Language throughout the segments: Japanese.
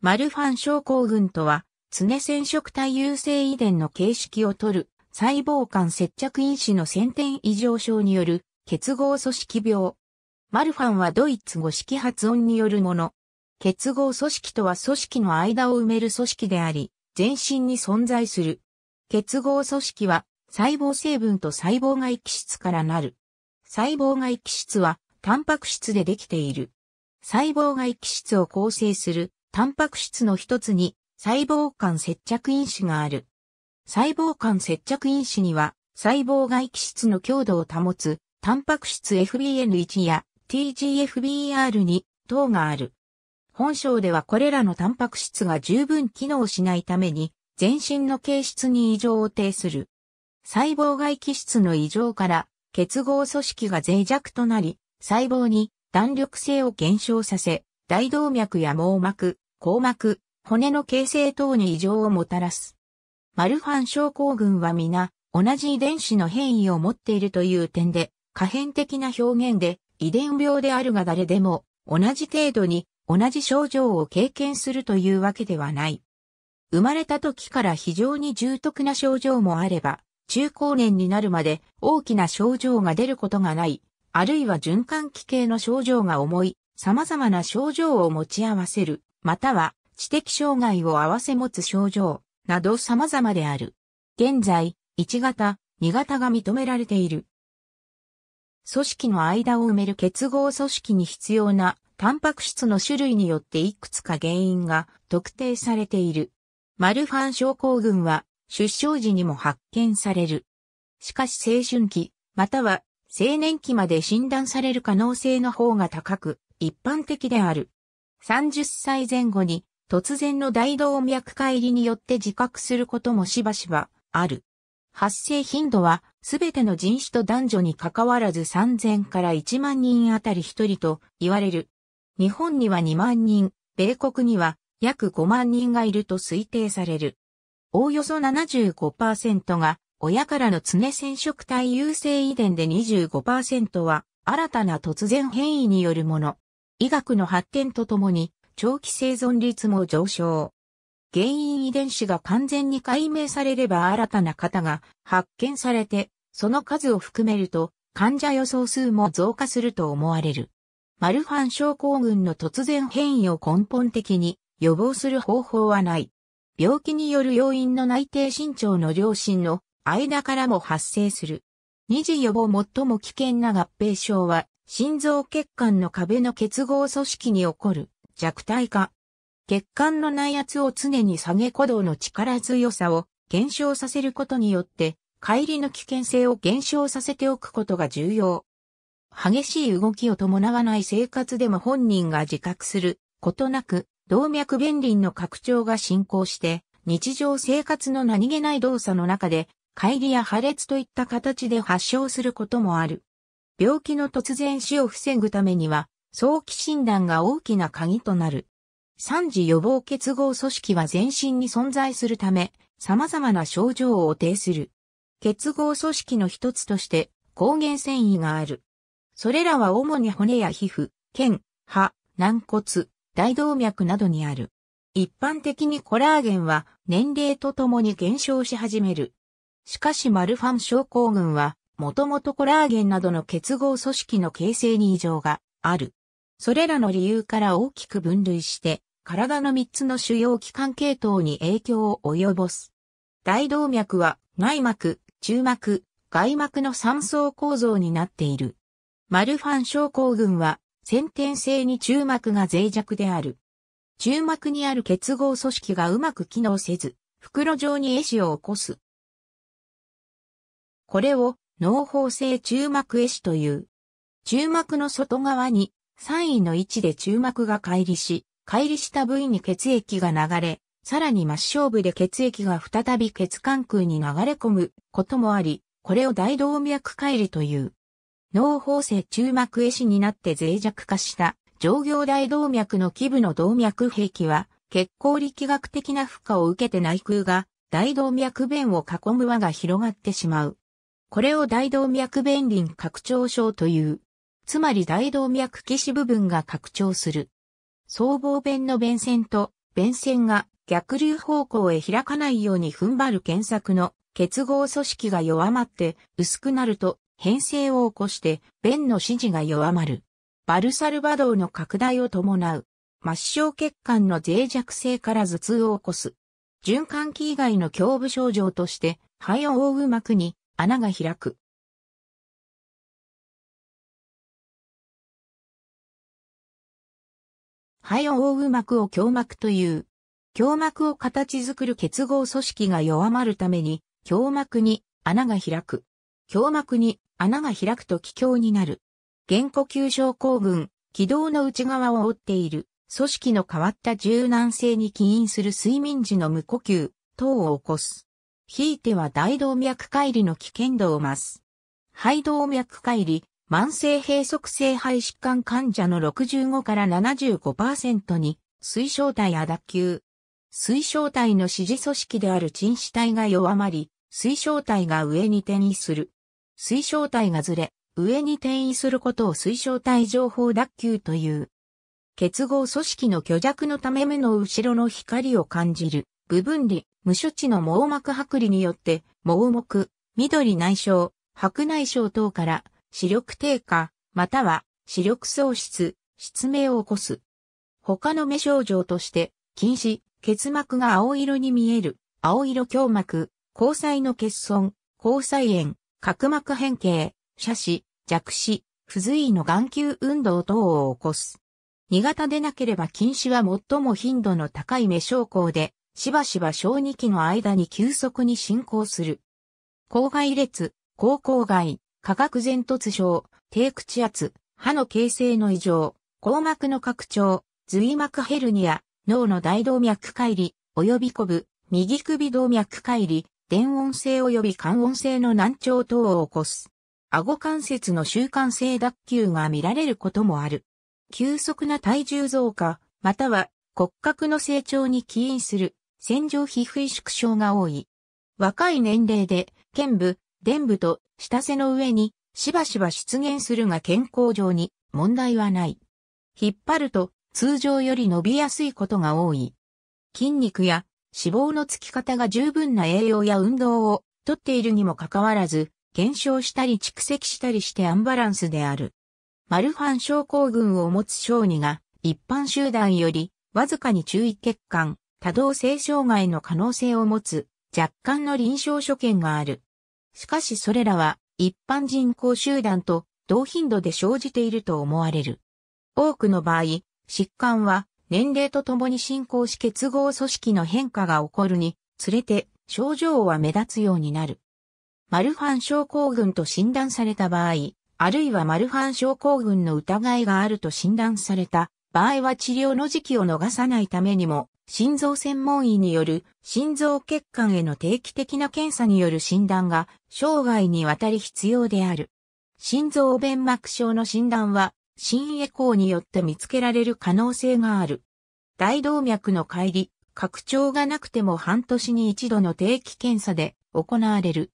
マルファン症候群とは、常染色体優性遺伝の形式をとる、細胞間接着因子の先天異常症による結合組織病。マルファンはドイツ語式発音によるもの。結合組織とは組織の間を埋める組織であり、全身に存在する。結合組織は細胞成分と細胞外気質からなる。細胞外気質はタンパク質でできている。細胞外気質を構成するタンパク質の一つに細胞間接着因子がある。細胞間接着因子には細胞外気質の強度を保つタンパク質 FBN1 や TGFBR2 等がある。本章ではこれらのタンパク質が十分機能しないために全身の形質に異常を呈する。細胞外気質の異常から結合組織が脆弱となり細胞に弾力性を減少させ大動脈や網膜、硬膜、骨の形成等に異常をもたらす。マルファン症候群は皆、同じ遺伝子の変異を持っているという点で、可変的な表現で、遺伝病であるが誰でも、同じ程度に、同じ症状を経験するというわけではない。生まれた時から非常に重篤な症状もあれば、中高年になるまで大きな症状が出ることがない、あるいは循環器系の症状が重い、様々な症状を持ち合わせる、または知的障害を合わせ持つ症状など様々である。現在、1型、2型が認められている。組織の間を埋める結合組織に必要なタンパク質の種類によっていくつか原因が特定されている。マルファン症候群は出生時にも発見される。しかし青春期、または青年期まで診断される可能性の方が高く、一般的である。30歳前後に突然の大動脈解離によって自覚することもしばしばある。発生頻度はすべての人種と男女に関わらず3000から1万人あたり1人と言われる。日本には2万人、米国には約5万人がいると推定される。おおよそ75%が親からの常染色体優性遺伝で25%は新たな突然変異によるもの。医学の発展とともに、長期生存率も上昇。原因遺伝子が完全に解明されれば新たな方が発見されて、その数を含めると患者予想数も増加すると思われる。マルファン症候群の突然変異を根本的に予防する方法はない。病気による要因の内定身長の両親の間からも発生する。二次予防最も危険な合併症は心臓血管の壁の結合組織に起こる弱体化。血管の内圧を常に下げ鼓動の力強さを減少させることによって、乖離の危険性を減少させておくことが重要。激しい動きを伴わない生活でも本人が自覚することなく、動脈弁輪の拡張が進行して、日常生活の何気ない動作の中で、帰りや破裂といった形で発症することもある。病気の突然死を防ぐためには、早期診断が大きな鍵となる。三次予防結合組織は全身に存在するため、様々な症状を呈する。結合組織の一つとして、抗原繊維がある。それらは主に骨や皮膚、腱、歯、軟骨、大動脈などにある。一般的にコラーゲンは年齢とともに減少し始める。しかしマルファン症候群はもともとコラーゲンなどの結合組織の形成に異常がある。それらの理由から大きく分類して、体の3つの主要器官系統に影響を及ぼす。大動脈は内膜、中膜、外膜の3層構造になっている。マルファン症候群は先天性に中膜が脆弱である。中膜にある結合組織がうまく機能せず、袋状に壊死を起こす。これを脳胞性中膜壊死という。中膜の外側に3位の位置で中膜が乖離し、乖離した部位に血液が流れ、さらに末梢部で血液が再び血管空に流れ込むこともあり、これを大動脈乖離という。脳胞性中膜壊死になって脆弱化した上行大動脈の基部の動脈壁は、血行力学的な負荷を受けて内空が大動脈弁を囲む輪が広がってしまう。これを大動脈弁輪拡張症という。つまり大動脈騎士部分が拡張する。僧帽弁の弁線と弁線が逆流方向へ開かないように踏ん張る検索の結合組織が弱まって薄くなると変性を起こして弁の指示が弱まる。バルサルバドウの拡大を伴う。末梢血管の脆弱性から頭痛を起こす。循環器以外の胸部症状として肺を覆う膜に穴が開く。肺を覆う膜を胸膜という。胸膜を形作る結合組織が弱まるために、胸膜に穴が開く。胸膜に穴が開くと気胸になる。原呼吸症候群、気道の内側を覆っている、組織の変わった柔軟性に起因する睡眠時の無呼吸等を起こす。ひいては大動脈解離の危険度を増す。肺動脈解離、慢性閉塞性肺疾患患者の65から75%に、水晶体や脱臼。水晶体の支持組織である鎮死体が弱まり、水晶体が上に転移する。水晶体がずれ、上に転移することを水晶体情報脱臼という。結合組織の虚弱のため目の後ろの光を感じる。部分理、無処置の網膜剥離によって、網目、緑内障、白内障等から視力低下、または視力喪失、失明を起こす。他の目症状として、近視、結膜が青色に見える、青色胸膜、交際の欠損、交際炎、角膜変形、斜視、弱視、不随意の眼球運動等を起こす。2型でなければ近視は最も頻度の高い目症候で、しばしば小2期の間に急速に進行する。口外裂、口口外、化学前突症、低口圧、歯の形成の異常、硬膜の拡張、髄膜ヘルニア、脳の大動脈解離、及びこぶ、右首動脈解離、電音性及び感音性の難聴等を起こす。顎関節の習慣性脱臼が見られることもある。急速な体重増加、または骨格の成長に起因する戦場皮膚萎縮症が多い。若い年齢で、剣部、伝部と下背の上にしばしば出現するが健康上に問題はない。引っ張ると通常より伸びやすいことが多い。筋肉や脂肪のつき方が十分な栄養や運動をとっているにもかかわらず、減少したり蓄積したりしてアンバランスである。マルファン症候群を持つ小児が一般集団よりわずかに注意欠陥、多動性障害の可能性を持つ若干の臨床所見がある。しかしそれらは一般人口集団と同頻度で生じていると思われる。多くの場合、疾患は年齢とともに進行し結合組織の変化が起こるにつれて症状は目立つようになる。マルファン症候群と診断された場合、あるいはマルファン症候群の疑いがあると診断された場合は治療の時期を逃さないためにも心臓専門医による心臓血管への定期的な検査による診断が生涯にわたり必要である。心臓弁膜症の診断は、心エコーによって見つけられる可能性がある。大動脈の乖離、拡張がなくても半年に一度の定期検査で行われる。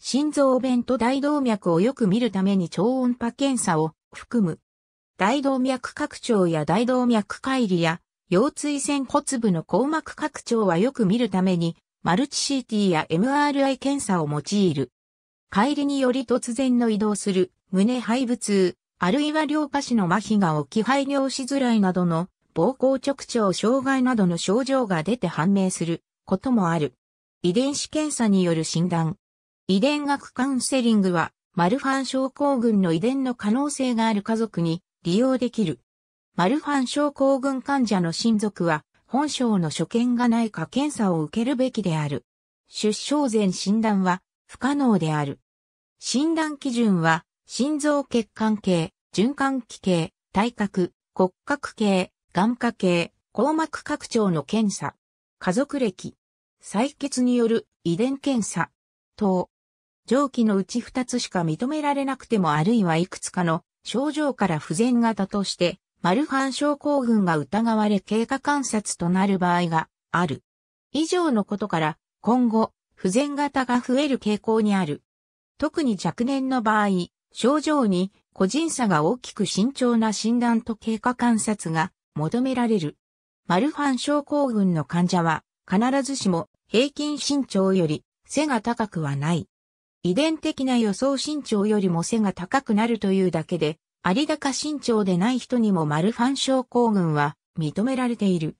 心臓弁と大動脈をよく見るために超音波検査を含む。大動脈拡張や大動脈乖離や腰椎線骨部の硬膜拡張はよく見るために、マルチ CT や MRI 検査を用いる。帰りにより突然の移動する、胸肺部痛、あるいは両下肢の麻痺が起き排尿しづらいなどの、膀胱直腸障害などの症状が出て判明することもある。遺伝子検査による診断。遺伝学カウンセリングは、マルファン症候群の遺伝の可能性がある家族に利用できる。マルファン症候群患者の親族は、本省の所見がないか検査を受けるべきである。出生前診断は不可能である。診断基準は、心臓血管系、循環器系、体格、骨格系、眼科系、硬膜拡張の検査、家族歴、採血による遺伝検査、等、上記のうち2つしか認められなくてもあるいはいくつかの症状から不全型としてマルファン症候群が疑われ経過観察となる場合がある。以上のことから、今後、不全型が増える傾向にある。特に若年の場合、症状に個人差が大きく慎重な診断と経過観察が求められる。マルファン症候群の患者は必ずしも平均身長より背が高くはない。遺伝的な予想身長よりも背が高くなるというだけで有高身長でない人にもマルファン症候群は認められている。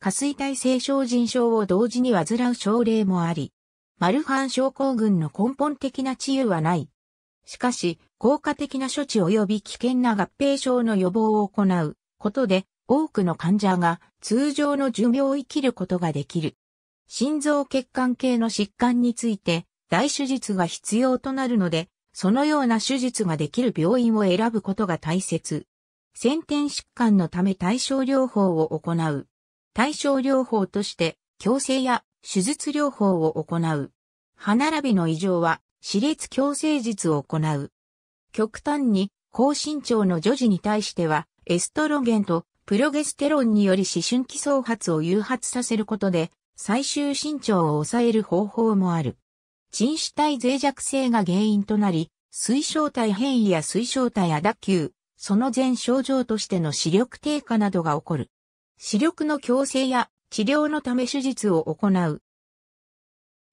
下垂体性症人症を同時に患う症例もあり、マルファン症候群の根本的な治癒はない。しかし、効果的な処置及び危険な合併症の予防を行うことで、多くの患者が通常の寿命を生きることができる。心臓血管系の疾患について、大手術が必要となるので、そのような手術ができる病院を選ぶことが大切。先天疾患のため対症療法を行う。対症療法として、矯正や手術療法を行う。歯並びの異常は、歯列矯正術を行う。極端に、高身長の女児に対しては、エストロゲンとプロゲステロンにより思春期創発を誘発させることで、最終身長を抑える方法もある。人死体脆弱性が原因となり、水晶体変異や水晶体や脱臼、その全症状としての視力低下などが起こる。視力の矯正や治療のため手術を行う。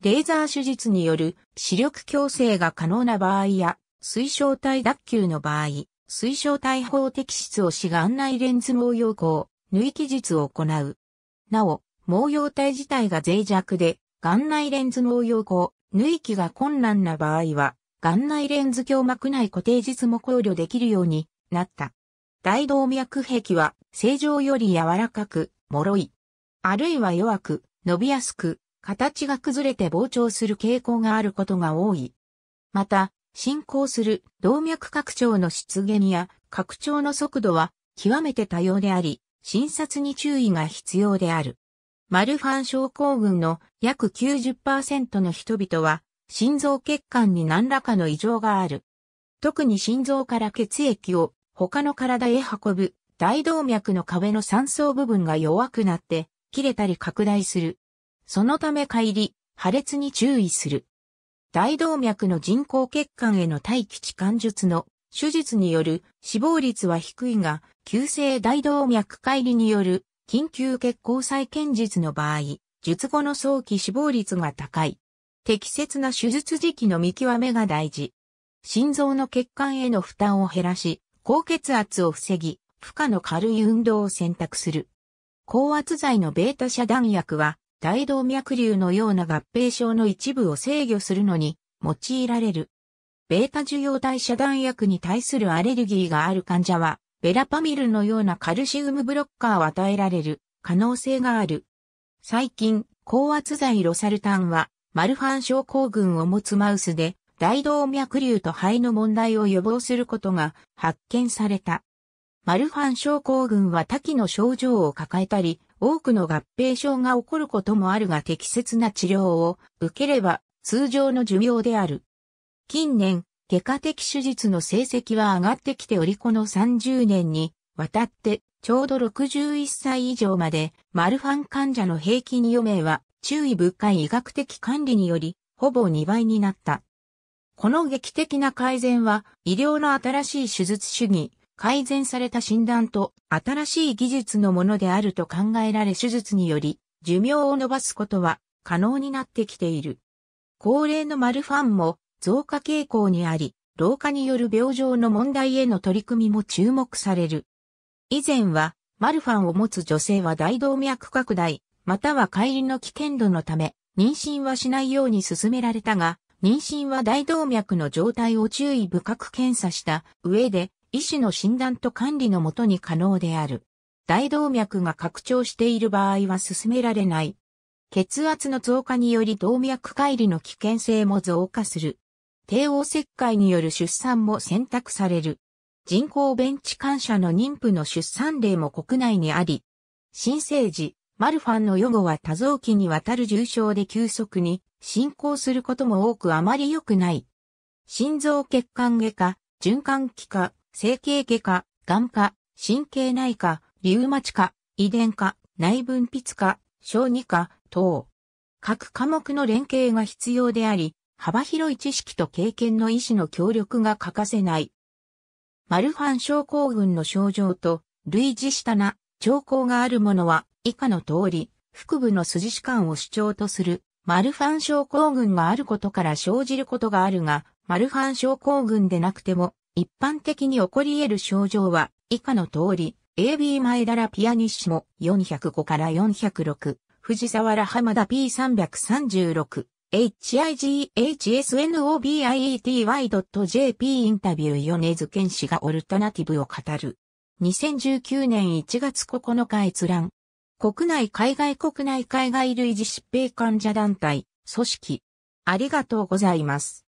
レーザー手術による視力矯正が可能な場合や、水晶体脱臼の場合、水晶体法摘出をし眼内レンズ毛様孔、縫い技術を行う。なお、毛様体自体が脆弱で、眼内レンズ毛様孔、縫い気が困難な場合は、眼内レンズ鏡膜内固定術も考慮できるようになった。大動脈壁は正常より柔らかく、脆い。あるいは弱く、伸びやすく、形が崩れて膨張する傾向があることが多い。また、進行する動脈拡張の出現や拡張の速度は極めて多様であり、診察に注意が必要である。マルファン症候群の約90%の人々は心臓血管に何らかの異常がある。特に心臓から血液を他の体へ運ぶ大動脈の壁の三層部分が弱くなって切れたり拡大する。そのため乖離、破裂に注意する。大動脈の人工血管への待機置換術の手術による死亡率は低いが、急性大動脈帰離による緊急血行再建術の場合、術後の早期死亡率が高い。適切な手術時期の見極めが大事。心臓の血管への負担を減らし、高血圧を防ぎ、負荷の軽い運動を選択する。高圧剤のベータ遮断薬は、大動脈瘤のような合併症の一部を制御するのに用いられる。ベータ受容体遮断薬に対するアレルギーがある患者は、ベラパミルのようなカルシウムブロッカーを与えられる可能性がある。最近、高圧剤ロサルタンは、マルファン症候群を持つマウスで、大動脈瘤と肺の問題を予防することが発見された。マルファン症候群は多岐の症状を抱えたり、多くの合併症が起こることもあるが適切な治療を受ければ通常の寿命である。近年、外科的手術の成績は上がってきておりこの30年にわたってちょうど61歳以上までマルファン患者の平均余命は注意深い医学的管理によりほぼ2倍になった。この劇的な改善は医療の新しい手術主義、改善された診断と新しい技術のものであると考えられ手術により寿命を伸ばすことは可能になってきている。高齢のマルファンも増加傾向にあり、老化による病状の問題への取り組みも注目される。以前は、マルファンを持つ女性は大動脈拡大、または帰りの危険度のため、妊娠はしないように勧められたが、妊娠は大動脈の状態を注意深く検査した上で、医師の診断と管理のもとに可能である。大動脈が拡張している場合は進められない。血圧の増加により動脈解離の危険性も増加する。帝王切開による出産も選択される。人工ベンチ感謝の妊婦の出産例も国内にあり、新生児、マルファンの予後は多臓器にわたる重症で急速に進行することも多くあまり良くない。心臓血管外科、循環器科、整形外科、眼科、神経内科、リウマチ科、遺伝科、内分泌科、小児科等。各科目の連携が必要であり、幅広い知識と経験の医師の協力が欠かせない。マルファン症候群の症状と類似したな兆候があるものは以下の通り、腹部の筋弛緩を主張とするマルファン症候群があることから生じることがあるが、マルファン症候群でなくても一般的に起こり得る症状は以下の通り、AB 前田らラピアニッシモ405から406、藤沢ラハマダ P336、highsnobiety.jp インタビューヨネズケン氏がオルタナティブを語る。2019年1月9日閲覧。国内海外国内海外類似疾病患者団体、組織。ありがとうございます。